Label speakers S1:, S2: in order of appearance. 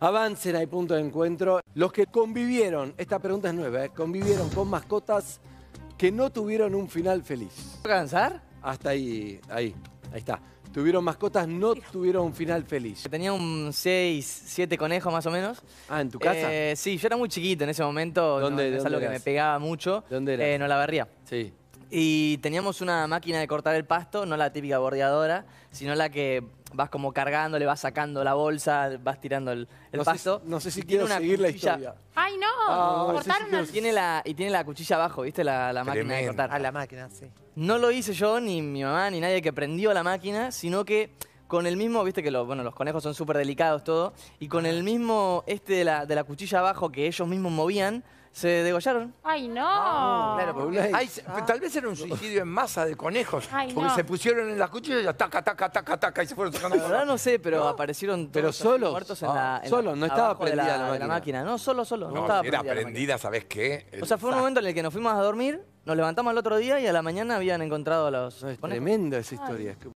S1: Avancen, hay punto de encuentro. Los que convivieron, esta pregunta es nueva, ¿eh? convivieron con mascotas que no tuvieron un final feliz. avanzar? Hasta ahí, ahí, ahí está. Tuvieron mascotas, no tuvieron un final feliz. Tenía un 6, 7 conejos más o menos. Ah, ¿en tu casa? Eh, sí, yo era muy chiquito en ese momento. ¿Dónde, es algo que me pegaba mucho. ¿Dónde era? Eh, en no la barría. Sí. Y teníamos una máquina de cortar el pasto, no la típica bordeadora, sino la que vas como cargando, le vas sacando la bolsa, vas tirando el, pasto. no sé si quiero una seguir la historia. ¡Ay, no! Ah, y tiene la cuchilla abajo, ¿viste? La, la máquina de cortar. Ah, la máquina, sí. No lo hice yo, ni mi mamá, ni nadie que prendió la máquina, sino que con el mismo, viste que los, bueno, los conejos son súper delicados todo, y con el mismo este de la, de la cuchilla abajo que ellos mismos movían, se degollaron. ¡Ay, no! Ah, tal vez era un ah. suicidio en masa de conejos. porque se pusieron en las cuchillas y ya, taca, taca, taca, y se fueron sacando. La verdad no sé, pero aparecieron todos Pero muertos ah. en la, Solo, no estaba prendida la máquina. No, solo, solo. No, estaba prendida sabes qué? O sea, fue un momento en el que nos fuimos a dormir, nos levantamos al otro día y a la mañana habían encontrado a los... Es tremenda esa historia.